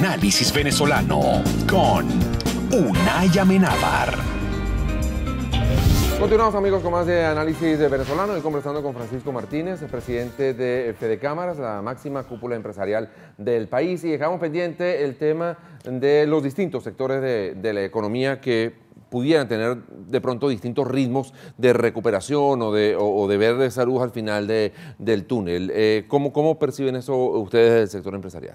análisis venezolano con Unai Amenábar. Continuamos amigos con más de análisis de venezolano y conversando con Francisco Martínez, presidente de Fede Cámaras, la máxima cúpula empresarial del país. Y dejamos pendiente el tema de los distintos sectores de, la economía que pudieran tener de pronto distintos ritmos de recuperación o de, o, de ver al final del túnel. Eh, ¿Cómo perciben eso ustedes del sector empresarial?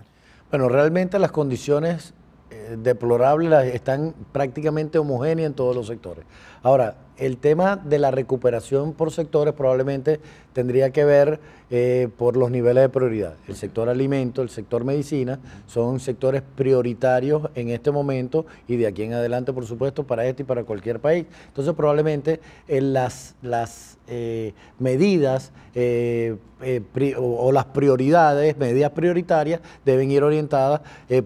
Bueno, realmente las condiciones eh, deplorables están prácticamente homogéneas en todos los sectores. Ahora, el tema de la recuperación por sectores probablemente tendría que ver eh, por los niveles de prioridad. El sector alimento, el sector medicina, son sectores prioritarios en este momento y de aquí en adelante, por supuesto, para este y para cualquier país. Entonces, probablemente eh, las, las eh, medidas o, las prioridades, medidas prioritarias, deben ir orientadas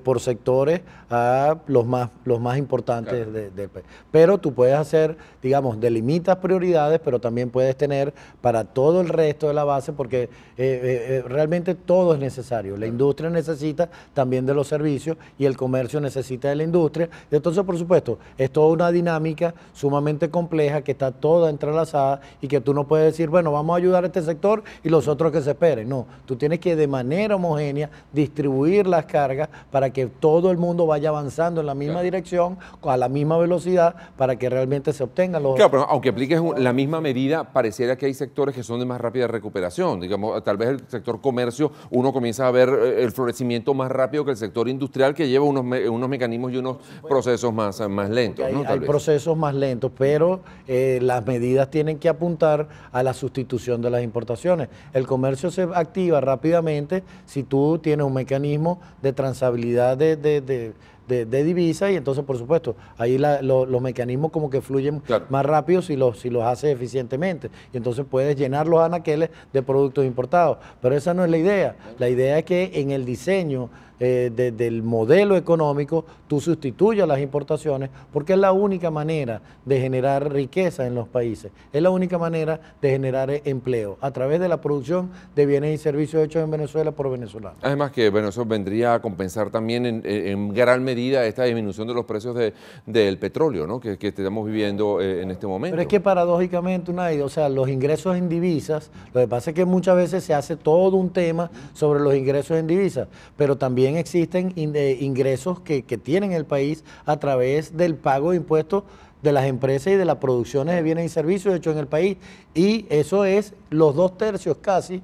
por sectores a los más, los más importantes del país. Pero tú puedes hacer, digamos, delimitas prioridades, pero también puedes tener para todo el resto de la base, porque eh, eh, eh, realmente todo es necesario. La industria necesita también de los servicios y el comercio necesita de la industria. entonces, por supuesto, es toda una dinámica sumamente compleja que está toda entrelazada y que tú no puedes decir, bueno, vamos a ayudar a este sector y los otros que se esperen. No, tú tienes que de manera homogénea distribuir las cargas para que todo el mundo vaya avanzando en la misma dirección, a la misma velocidad, para que realmente se obtengan los aunque apliques la misma medida, pareciera que hay sectores que son de más rápida recuperación. Digamos, tal vez el sector comercio, uno comienza a ver eh, el florecimiento más rápido que el sector industrial, que lleva unos, mecanismos y unos procesos más, más lentos. Hay, procesos más lentos, pero eh, las medidas tienen que apuntar a la sustitución de las importaciones. El comercio se activa rápidamente si tú tienes un mecanismo de transabilidad de de, divisas divisa y entonces, por supuesto, ahí los mecanismos como que fluyen más rápido si los, si los hace eficientemente. Y entonces puedes llenar los anaqueles de productos importados. Pero esa no es la idea. La idea es que en el diseño eh, del modelo económico, tú sustituyas las importaciones, porque es la única manera de generar riqueza en los países, es la única manera de generar eh, empleo a través de la producción de bienes y servicios hechos en Venezuela por venezolanos. Además que eso vendría a compensar también en, gran medida esta disminución de los precios del petróleo que, estamos viviendo eh, en este momento. Pero es que paradójicamente, una, o sea, los ingresos en divisas, lo que pasa es que muchas veces se hace todo un tema sobre los ingresos en divisas, pero también existen eh, ingresos que, que tienen el país a través del pago de impuestos de las empresas y de las producciones de bienes y servicios hechos en el país. Y eso es los dos tercios casi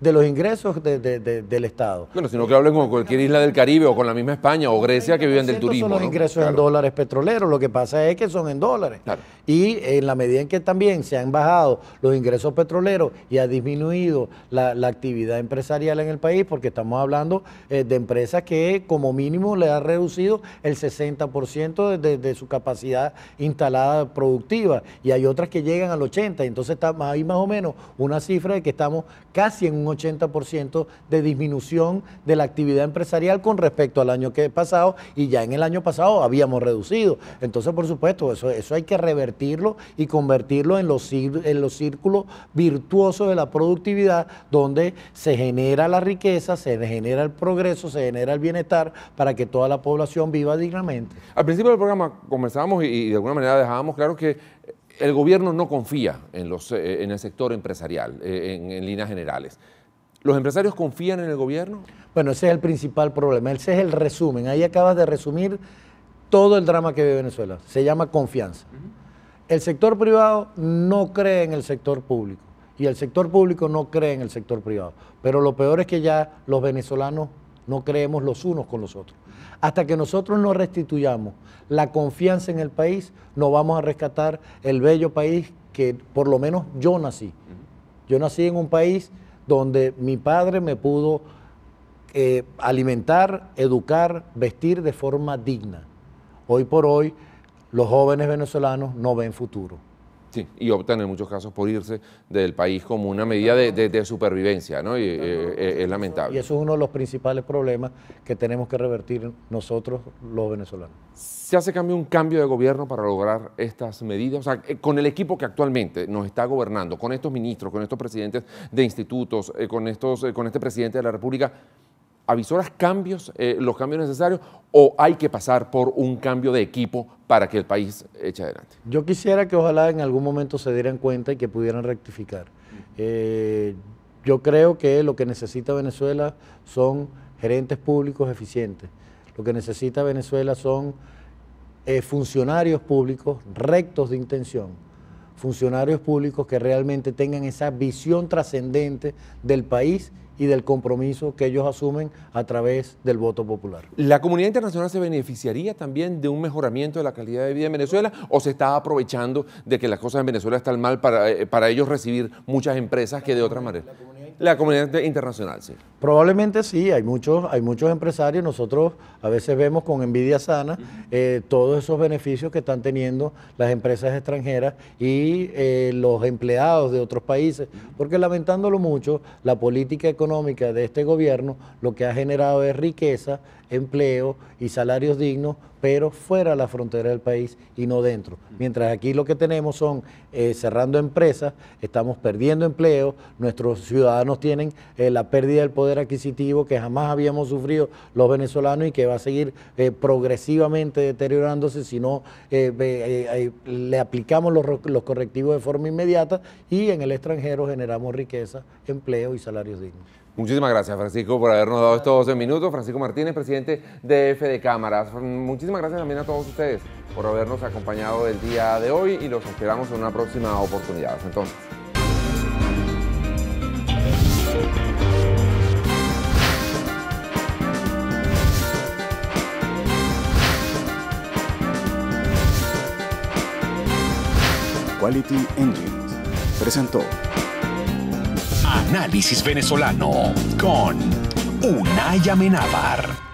de los ingresos del Estado. Bueno, sino que hablen con cualquier isla del Caribe o con la misma España o Grecia que viven del turismo. Son los ingresos en dólares petroleros, lo que pasa es que son en dólares. Y en la medida en que también se han bajado los ingresos petroleros y ha disminuido la, actividad empresarial en el país, porque estamos hablando eh, de empresas que como mínimo le ha reducido el 60% de, su capacidad instalada productiva y hay otras que llegan al 80%, entonces está, hay más o menos una cifra de que estamos casi en un 80% de disminución de la actividad empresarial con respecto al año que pasado y ya en el año pasado habíamos reducido. Entonces, por supuesto, eso, eso hay que revertirlo y convertirlo en los, en los círculos virtuosos de la productividad donde se genera la riqueza, se genera el progreso, se genera el bienestar para que toda la población viva dignamente. Al principio del programa comenzamos y, de alguna manera dejábamos claro que el gobierno no confía en, los, eh, en el sector empresarial, eh, en líneas generales. ¿Los empresarios confían en el gobierno? Bueno, ese es el principal problema, ese es el resumen. Ahí acabas de resumir todo el drama que vive Venezuela. Se llama confianza. El sector privado no cree en el sector público y el sector público no cree en el sector privado. Pero lo peor es que ya los venezolanos no creemos los unos con los otros. Hasta que nosotros no restituyamos la confianza en el país, no vamos a rescatar el bello país que por lo menos yo nací. Yo nací en un país donde mi padre me pudo eh, alimentar, educar, vestir de forma digna. Hoy por hoy los jóvenes venezolanos no ven futuro. Sí, y optan en muchos casos por irse del país como una medida de, supervivencia, ¿no? Y eh, eh, es lamentable. Y eso es uno de los principales problemas que tenemos que revertir nosotros, los venezolanos. ¿Se hace cambio un cambio de gobierno para lograr estas medidas? O sea, eh, con el equipo que actualmente nos está gobernando, con estos ministros, con estos presidentes de institutos, con, estos, con este presidente de la República, ¿avisoras cambios, los cambios necesarios, o hay que pasar por un cambio de equipo para que el país eche adelante. Yo quisiera que ojalá en algún momento se dieran cuenta y que pudieran rectificar. Eh, yo creo que lo que necesita Venezuela son gerentes públicos eficientes. Lo que necesita Venezuela son eh, funcionarios públicos rectos de intención, funcionarios públicos que realmente tengan esa visión trascendente del país y del compromiso que ellos asumen a través del voto popular. ¿La comunidad internacional se beneficiaría también de un mejoramiento de la calidad de vida en Venezuela o se está aprovechando de que las cosas en Venezuela están mal para, eh, ellos recibir muchas empresas que de otra manera? La comunidad internacional, sí. Probablemente sí, hay muchos, hay muchos empresarios, nosotros a veces vemos con envidia sana eh, todos esos beneficios que están teniendo las empresas extranjeras y eh, los empleados de otros países, porque lamentándolo mucho, la política económica de este gobierno lo que ha generado es riqueza, empleo y salarios dignos, pero fuera de la frontera del país y no dentro. Mientras aquí lo que tenemos son eh, cerrando empresas, estamos perdiendo empleo, nuestros ciudadanos tienen la pérdida del poder poder adquisitivo que jamás habíamos sufrido los venezolanos y que va a seguir eh, progresivamente deteriorándose si no eh, eh, le aplicamos los, correctivos de forma inmediata y en el extranjero generamos riqueza, empleo y salarios dignos. Muchísimas gracias, Francisco, por habernos dado estos 12 minutos. Francisco Martínez, presidente de de Cámaras. Muchísimas gracias también a todos ustedes por habernos acompañado el día de hoy y los esperamos en una próxima oportunidad. entonces. Quality presentó Análisis venezolano con Unaya Menabar.